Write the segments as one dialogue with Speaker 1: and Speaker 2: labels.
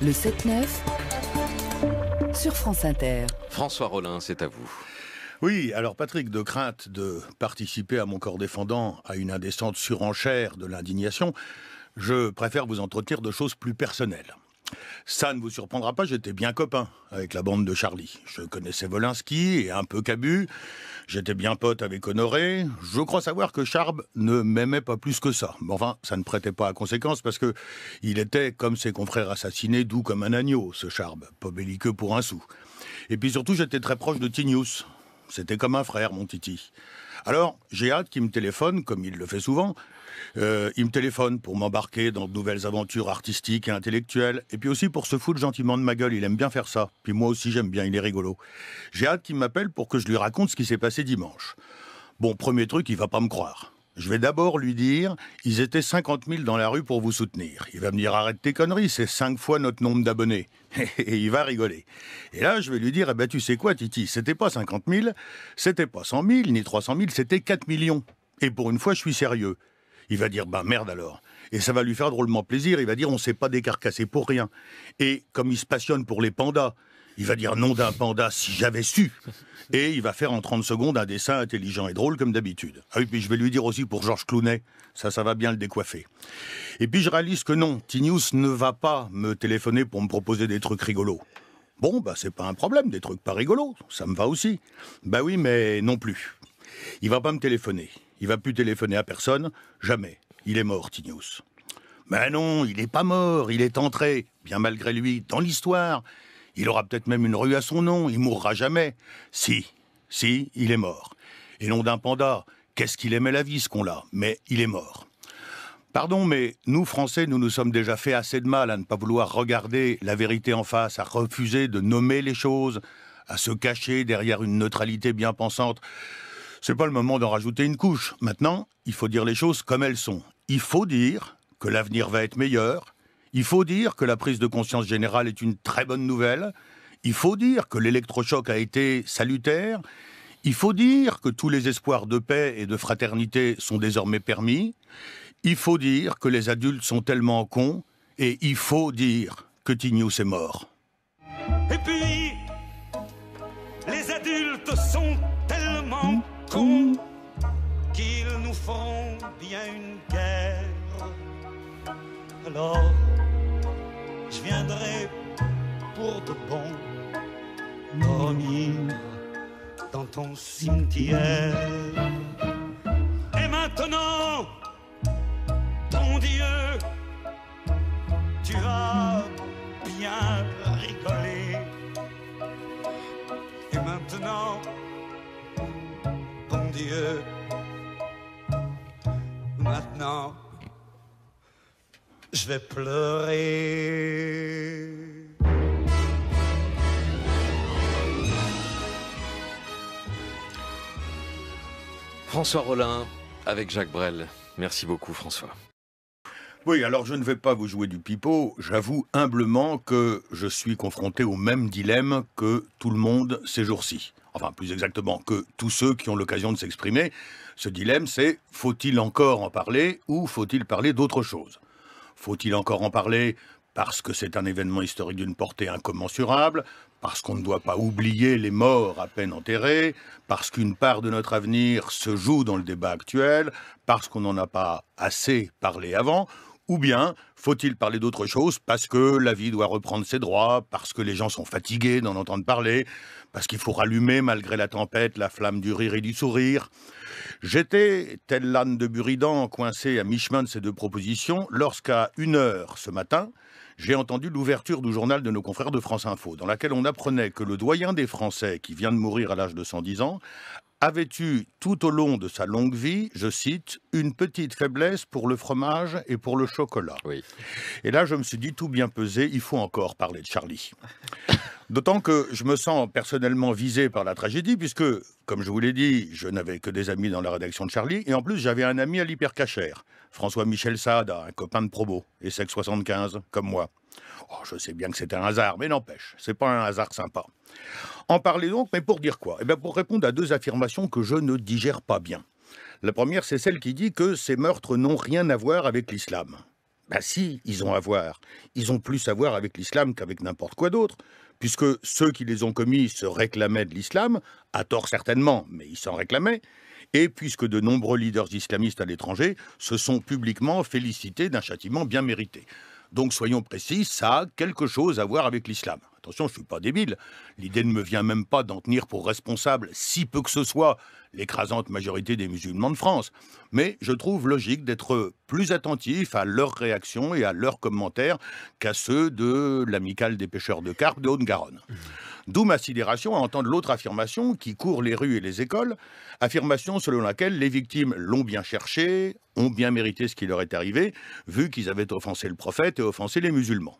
Speaker 1: Le 7-9 sur France Inter. François Rollin, c'est à vous. Oui, alors Patrick, de crainte de participer à mon corps défendant à une indécente surenchère de l'indignation, je préfère vous entretenir de choses plus personnelles. Ça ne vous surprendra pas, j'étais bien copain avec la bande de Charlie. Je connaissais Volinsky et un peu Cabu. J'étais bien pote avec Honoré. Je crois savoir que Charb ne m'aimait pas plus que ça. Mais enfin, ça ne prêtait pas à conséquence parce que il était, comme ses confrères assassinés, doux comme un agneau, ce Charb, pas belliqueux pour un sou. Et puis surtout, j'étais très proche de Tinius, c'était comme un frère, mon Titi. Alors, j'ai hâte qu'il me téléphone, comme il le fait souvent. Euh, il me téléphone pour m'embarquer dans de nouvelles aventures artistiques et intellectuelles, et puis aussi pour se foutre gentiment de ma gueule. Il aime bien faire ça. Puis moi aussi, j'aime bien, il est rigolo. J'ai hâte qu'il m'appelle pour que je lui raconte ce qui s'est passé dimanche. Bon, premier truc, il va pas me croire je vais d'abord lui dire ils étaient 50 000 dans la rue pour vous soutenir. Il va me dire arrête tes conneries, c'est cinq fois notre nombre d'abonnés. Et il va rigoler. Et là, je vais lui dire eh ben, tu sais quoi, Titi, c'était pas 50 000, c'était pas 100 000, ni 300 000, c'était 4 millions. Et pour une fois, je suis sérieux. Il va dire bah merde alors. Et ça va lui faire drôlement plaisir. Il va dire on s'est pas décarcassé pour rien. Et comme il se passionne pour les pandas, il va dire non d'un panda si j'avais su. Et il va faire en 30 secondes un dessin intelligent et drôle comme d'habitude. Ah oui, puis je vais lui dire aussi pour Georges Clounet, ça, ça va bien le décoiffer. Et puis je réalise que non, Tinius ne va pas me téléphoner pour me proposer des trucs rigolos. Bon, bah c'est pas un problème, des trucs pas rigolos, ça me va aussi. Bah oui, mais non plus. Il va pas me téléphoner. Il va plus téléphoner à personne, jamais. Il est mort, Tinius. Mais non, il n'est pas mort, il est entré, bien malgré lui, dans l'histoire. Il aura peut-être même une rue à son nom. Il mourra jamais. Si, si, il est mort. Et non d'un panda. Qu'est-ce qu'il aimait la vie, ce qu'on l'a. Mais il est mort. Pardon, mais nous, Français, nous nous sommes déjà fait assez de mal à ne pas vouloir regarder la vérité en face, à refuser de nommer les choses, à se cacher derrière une neutralité bien pensante. C'est pas le moment d'en rajouter une couche. Maintenant, il faut dire les choses comme elles sont. Il faut dire que l'avenir va être meilleur, il faut dire que la prise de conscience générale est une très bonne nouvelle. Il faut dire que l'électrochoc a été salutaire. Il faut dire que tous les espoirs de paix et de fraternité sont désormais permis. Il faut dire que les adultes sont tellement cons. Et il faut dire que Tignous est mort. Et puis, les adultes sont tellement mmh. cons mmh. qu'ils nous font bien une guerre. Alors. Viendrai pour de bon dormir dans ton cimetière. Et maintenant, ton Dieu, tu as bien rigolé. Et maintenant, ton Dieu, maintenant je vais pleurer. François Rollin avec Jacques Brel. Merci beaucoup François. Oui, alors je ne vais pas vous jouer du pipeau. J'avoue humblement que je suis confronté au même dilemme que tout le monde ces jours-ci. Enfin, plus exactement, que tous ceux qui ont l'occasion de s'exprimer. Ce dilemme, c'est faut-il encore en parler ou faut-il parler d'autre chose faut-il encore en parler parce que c'est un événement historique d'une portée incommensurable, parce qu'on ne doit pas oublier les morts à peine enterrés, parce qu'une part de notre avenir se joue dans le débat actuel, parce qu'on n'en a pas assez parlé avant. Ou bien faut-il parler d'autre chose parce que la vie doit reprendre ses droits, parce que les gens sont fatigués d'en entendre parler, parce qu'il faut rallumer malgré la tempête la flamme du rire et du sourire J'étais, tel l'âne de Buridan, coincé à mi-chemin de ces deux propositions, lorsqu'à une heure ce matin, j'ai entendu l'ouverture du journal de nos confrères de France Info, dans laquelle on apprenait que le doyen des Français, qui vient de mourir à l'âge de 110 ans, avait eu tout au long de sa longue vie, je cite, une petite faiblesse pour le fromage et pour le chocolat. Et là, je me suis dit, tout bien pesé, il faut encore parler de Charlie. D'autant que je me sens personnellement visé par la tragédie, puisque, comme je vous l'ai dit, je n'avais que des amis dans la rédaction de Charlie, et en plus, j'avais un ami à l'hypercachère, François-Michel Saad, un copain de promo, et 75 comme moi. Oh, je sais bien que c'est un hasard, mais n'empêche, c'est pas un hasard sympa. En parler donc, mais pour dire quoi Eh bien, pour répondre à deux affirmations que je ne digère pas bien. La première, c'est celle qui dit que ces meurtres n'ont rien à voir avec l'islam. Ben si, ils ont à voir. Ils ont plus à voir avec l'islam qu'avec n'importe quoi d'autre, puisque ceux qui les ont commis se réclamaient de l'islam, à tort certainement, mais ils s'en réclamaient, et puisque de nombreux leaders islamistes à l'étranger se sont publiquement félicités d'un châtiment bien mérité. Donc soyons précis, ça a quelque chose à voir avec l'islam. Attention, je ne suis pas débile. L'idée ne me vient même pas d'en tenir pour responsable, si peu que ce soit, l'écrasante majorité des musulmans de France. Mais je trouve logique d'être plus attentif à leurs réactions et à leurs commentaires qu'à ceux de l'amicale des pêcheurs de carpe de Haute-Garonne. D'où ma sidération à entendre l'autre affirmation qui court les rues et les écoles, affirmation selon laquelle les victimes l'ont bien cherché, ont bien mérité ce qui leur est arrivé, vu qu'ils avaient offensé le prophète et offensé les musulmans.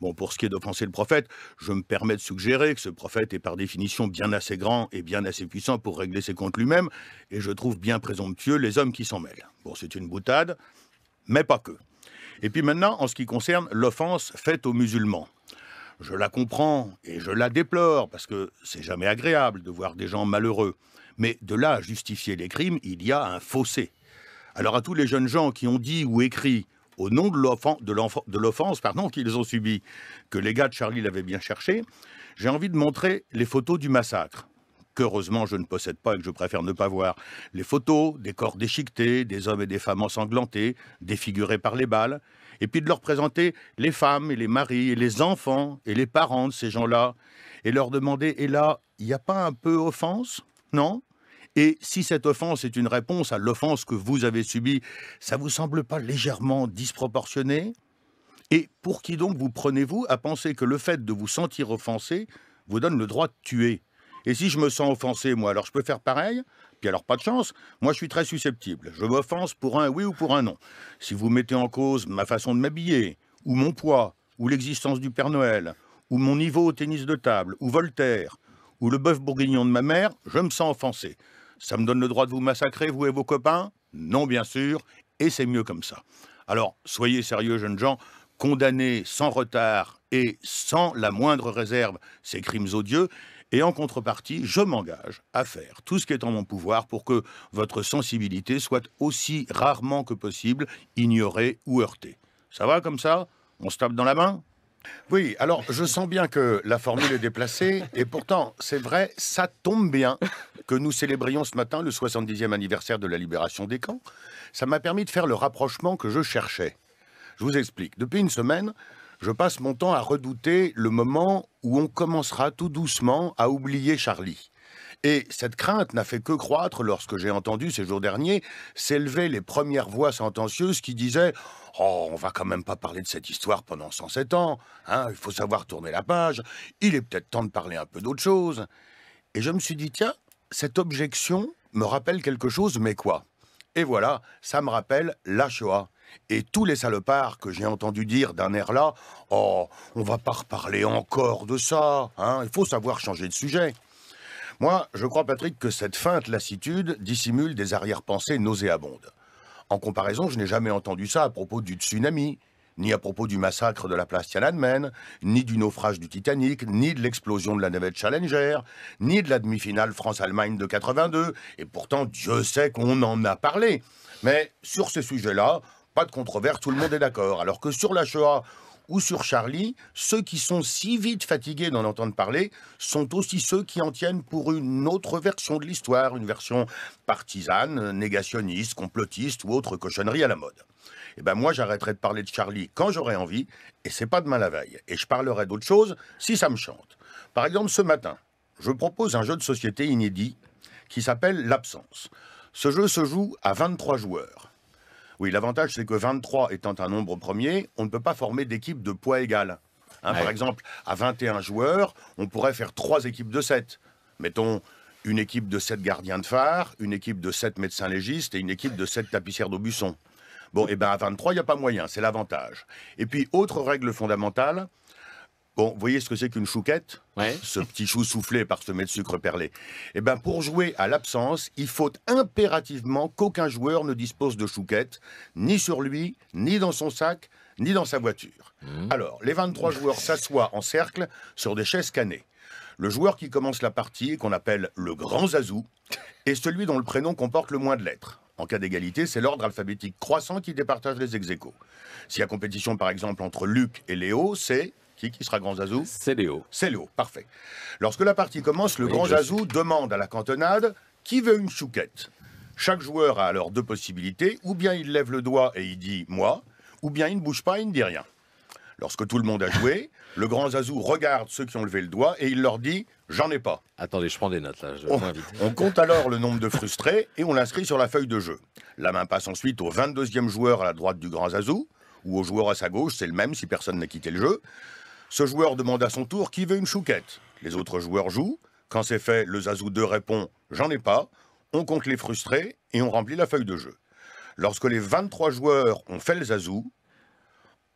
Speaker 1: Bon, pour ce qui est d'offenser le prophète, je me permets de suggérer que ce prophète est par définition bien assez grand et bien assez puissant pour régler ses comptes lui-même, et je trouve bien présomptueux les hommes qui s'en mêlent. Bon, c'est une boutade, mais pas que. Et puis maintenant, en ce qui concerne l'offense faite aux musulmans, je la comprends et je la déplore, parce que c'est jamais agréable de voir des gens malheureux. Mais de là à justifier les crimes, il y a un fossé. Alors à tous les jeunes gens qui ont dit ou écrit au nom de l'offense qu'ils ont subie, que les gars de Charlie l'avaient bien cherché, j'ai envie de montrer les photos du massacre qu'heureusement je ne possède pas et que je préfère ne pas voir. Les photos des corps déchiquetés, des hommes et des femmes ensanglantés, défigurés par les balles, et puis de leur présenter les femmes et les maris et les enfants et les parents de ces gens-là, et leur demander, et là, il n'y a pas un peu offense Non et si cette offense est une réponse à l'offense que vous avez subie, ça ne vous semble pas légèrement disproportionné Et pour qui donc vous prenez-vous à penser que le fait de vous sentir offensé vous donne le droit de tuer et si je me sens offensé, moi, alors je peux faire pareil puis alors, pas de chance, moi je suis très susceptible. Je m'offense pour un oui ou pour un non. Si vous mettez en cause ma façon de m'habiller, ou mon poids, ou l'existence du Père Noël, ou mon niveau au tennis de table, ou Voltaire, ou le bœuf bourguignon de ma mère, je me sens offensé. Ça me donne le droit de vous massacrer, vous et vos copains Non, bien sûr, et c'est mieux comme ça. Alors, soyez sérieux, jeunes gens, condamnez sans retard et sans la moindre réserve ces crimes odieux, et en contrepartie, je m'engage à faire tout ce qui est en mon pouvoir pour que votre sensibilité soit aussi rarement que possible ignorée ou heurtée. Ça va comme ça On se tape dans la main oui, alors je sens bien que la formule est déplacée, et pourtant, c'est vrai, ça tombe bien que nous célébrions ce matin le 70e anniversaire de la libération des camps. Ça m'a permis de faire le rapprochement que je cherchais. Je vous explique. Depuis une semaine, je passe mon temps à redouter le moment où on commencera tout doucement à oublier Charlie. Et cette crainte n'a fait que croître lorsque j'ai entendu ces jours derniers s'élever les premières voix sentencieuses qui disaient Oh, on va quand même pas parler de cette histoire pendant 107 ans, hein, il faut savoir tourner la page, il est peut-être temps de parler un peu d'autre chose. Et je me suis dit Tiens, cette objection me rappelle quelque chose, mais quoi Et voilà, ça me rappelle la Shoah. Et tous les salopards que j'ai entendu dire d'un air là, oh, on va pas reparler encore de ça, hein, il faut savoir changer de sujet. Moi, je crois, Patrick, que cette feinte lassitude dissimule des arrière-pensées nauséabondes. En comparaison, je n'ai jamais entendu ça à propos du tsunami, ni à propos du massacre de la place Tiananmen, ni du naufrage du Titanic, ni de l'explosion de la navette Challenger, ni de la demi-finale France-Allemagne de 82, et pourtant Dieu sait qu'on en a parlé. Mais sur ces sujets-là, pas de controverse, tout le monde est d'accord. Alors que sur la Shoah ou sur Charlie, ceux qui sont si vite fatigués d'en entendre parler sont aussi ceux qui en tiennent pour une autre version de l'histoire, une version partisane, négationniste, complotiste ou autre cochonnerie à la mode. Et eh ben moi j'arrêterai de parler de Charlie quand j'aurai envie, et c'est pas demain la veille. Et je parlerai d'autre chose si ça me chante. Par exemple ce matin, je propose un jeu de société inédit qui s'appelle l'absence. Ce jeu se joue à 23 joueurs. Oui, l'avantage, c'est que 23 étant un nombre premier, on ne peut pas former d'équipe de poids égal. Hein, par exemple, à 21 joueurs, on pourrait faire trois équipes de 7. Mettons une équipe de 7 gardiens de phare, une équipe de 7 médecins légistes et une équipe de 7 tapissières d'Aubusson. Bon, et eh bien à 23, il n'y a pas moyen, c'est l'avantage. Et puis, autre règle fondamentale, Bon, vous voyez ce que c'est qu'une chouquette Ce petit chou soufflé parsemé de sucre perlé. Eh bien, pour jouer à l'absence, il faut impérativement qu'aucun joueur ne dispose de chouquette, ni sur lui, ni dans son sac, ni dans sa voiture. Mmh. Alors, les 23 joueurs s'assoient en cercle sur des chaises canées. Le joueur qui commence la partie, qu'on appelle le grand Zazou, est celui dont le prénom comporte le moins de lettres. En cas d'égalité, c'est l'ordre alphabétique croissant qui départage les ex S'il y a compétition, par exemple, entre Luc et Léo, c'est qui, sera grand Zazou C'est Léo. C'est Léo, parfait. Lorsque la partie commence, le grand Zazou demande à la cantonade qui veut une chouquette. Chaque joueur a alors deux possibilités, ou bien il lève le doigt et il dit moi, ou bien il ne bouge pas, il ne dit rien. Lorsque tout le monde a joué, le grand Zazou regarde ceux qui ont levé le doigt et il leur dit J'en ai pas. Attendez, je prends des notes là. Je on, on, compte alors le nombre de frustrés et on l'inscrit sur la feuille de jeu. La main passe ensuite au 22e joueur à la droite du grand Zazou, ou au joueur à sa gauche, c'est le même si personne n'a quitté le jeu. Ce joueur demande à son tour qui veut une chouquette. Les autres joueurs jouent. Quand c'est fait, le Zazou 2 répond J'en ai pas. On compte les frustrés et on remplit la feuille de jeu. Lorsque les 23 joueurs ont fait le Zazou,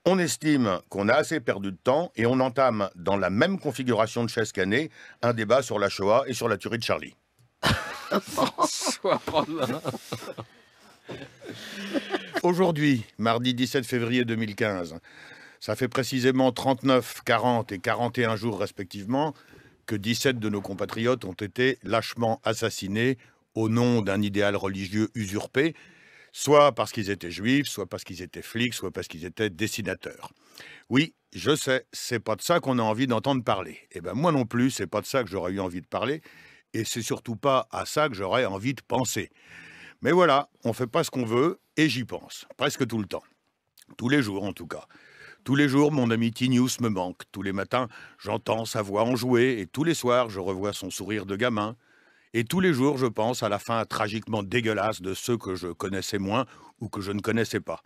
Speaker 1: on estime qu'on a assez perdu de temps et on entame, dans la même configuration de chaise qu'année un débat sur la Shoah et sur la tuerie de Charlie. Aujourd'hui, mardi 17 février 2015, ça fait précisément 39, 40 et 41 jours respectivement que 17 de nos compatriotes ont été lâchement assassinés au nom d'un idéal religieux usurpé, soit parce qu'ils étaient juifs, soit parce qu'ils étaient flics, soit parce qu'ils étaient dessinateurs. Oui, je sais, c'est pas de ça qu'on a envie d'entendre parler. Et eh ben moi non plus, c'est pas de ça que j'aurais eu envie de parler, et c'est surtout pas à ça que j'aurais envie de penser. Mais voilà, on fait pas ce qu'on veut, et j'y pense, presque tout le temps. Tous les jours en tout cas. Tous les jours, mon ami Tinius me manque. Tous les matins, j'entends sa voix enjouée et tous les soirs, je revois son sourire de gamin. Et tous les jours, je pense à la fin tragiquement dégueulasse de ceux que je connaissais moins ou que je ne connaissais pas.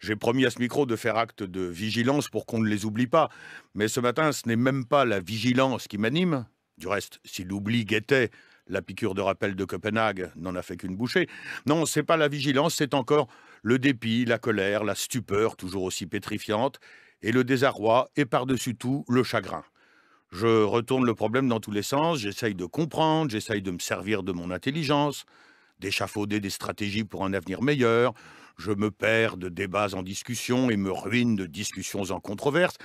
Speaker 1: J'ai promis à ce micro de faire acte de vigilance pour qu'on ne les oublie pas. Mais ce matin, ce n'est même pas la vigilance qui m'anime. Du reste, si l'oubli guettait, la piqûre de rappel de Copenhague n'en a fait qu'une bouchée. Non, c'est pas la vigilance, c'est encore le dépit, la colère, la stupeur, toujours aussi pétrifiante, et le désarroi, et par-dessus tout, le chagrin. Je retourne le problème dans tous les sens, j'essaye de comprendre, j'essaye de me servir de mon intelligence, d'échafauder des stratégies pour un avenir meilleur, je me perds de débats en discussion et me ruine de discussions en controverses,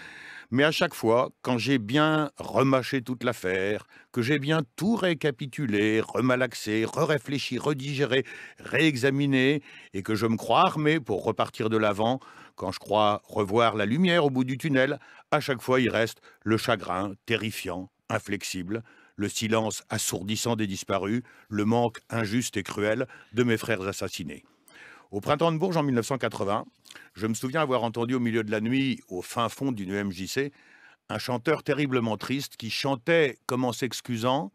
Speaker 1: mais à chaque fois, quand j'ai bien remâché toute l'affaire, que j'ai bien tout récapitulé, remalaxé, re-réfléchi, redigéré, réexaminé, et que je me crois armé pour repartir de l'avant, quand je crois revoir la lumière au bout du tunnel, à chaque fois il reste le chagrin terrifiant, inflexible, le silence assourdissant des disparus, le manque injuste et cruel de mes frères assassinés. Au printemps de Bourges en 1980, je me souviens avoir entendu au milieu de la nuit, au fin fond d'une MJC, un chanteur terriblement triste qui chantait comme en s'excusant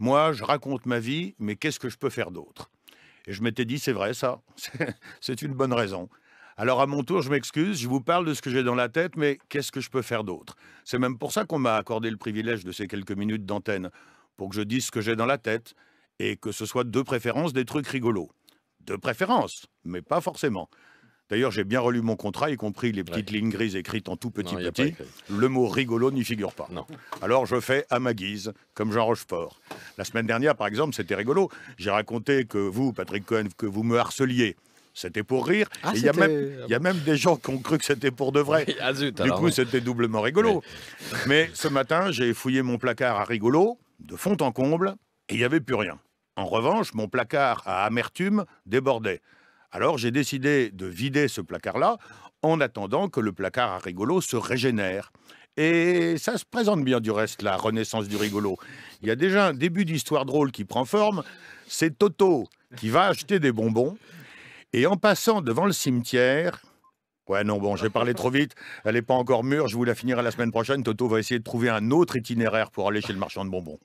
Speaker 1: Moi, je raconte ma vie, mais qu'est-ce que je peux faire d'autre Et je m'étais dit C'est vrai, ça, c'est une bonne raison. Alors à mon tour, je m'excuse, je vous parle de ce que j'ai dans la tête, mais qu'est-ce que je peux faire d'autre C'est même pour ça qu'on m'a accordé le privilège de ces quelques minutes d'antenne, pour que je dise ce que j'ai dans la tête, et que ce soit de préférence des trucs rigolos de préférence, mais pas forcément. D'ailleurs, j'ai bien relu mon contrat, y compris les petites lignes grises écrites en tout petit petit. Le mot rigolo n'y figure pas. Alors je fais à ma guise, comme Jean Rochefort. La semaine dernière, par exemple, c'était rigolo. J'ai raconté que vous, Patrick Cohen, que vous me harceliez. C'était pour rire. Ah, il y, a même, des gens qui ont cru que c'était pour de vrai. Ah, du coup, c'était doublement rigolo. Mais ce matin, j'ai fouillé mon placard à rigolo, de fond en comble, et il n'y avait plus rien. En revanche, mon placard à amertume débordait. Alors j'ai décidé de vider ce placard-là en attendant que le placard à rigolo se régénère. Et ça se présente bien du reste, la renaissance du rigolo. Il y a déjà un début d'histoire drôle qui prend forme. C'est Toto qui va acheter des bonbons. Et en passant devant le cimetière, Ouais, non, bon, j'ai parlé trop vite. Elle n'est pas encore mûre. Je vous la finirai la semaine prochaine. Toto va essayer de trouver un autre itinéraire pour aller chez le marchand de bonbons.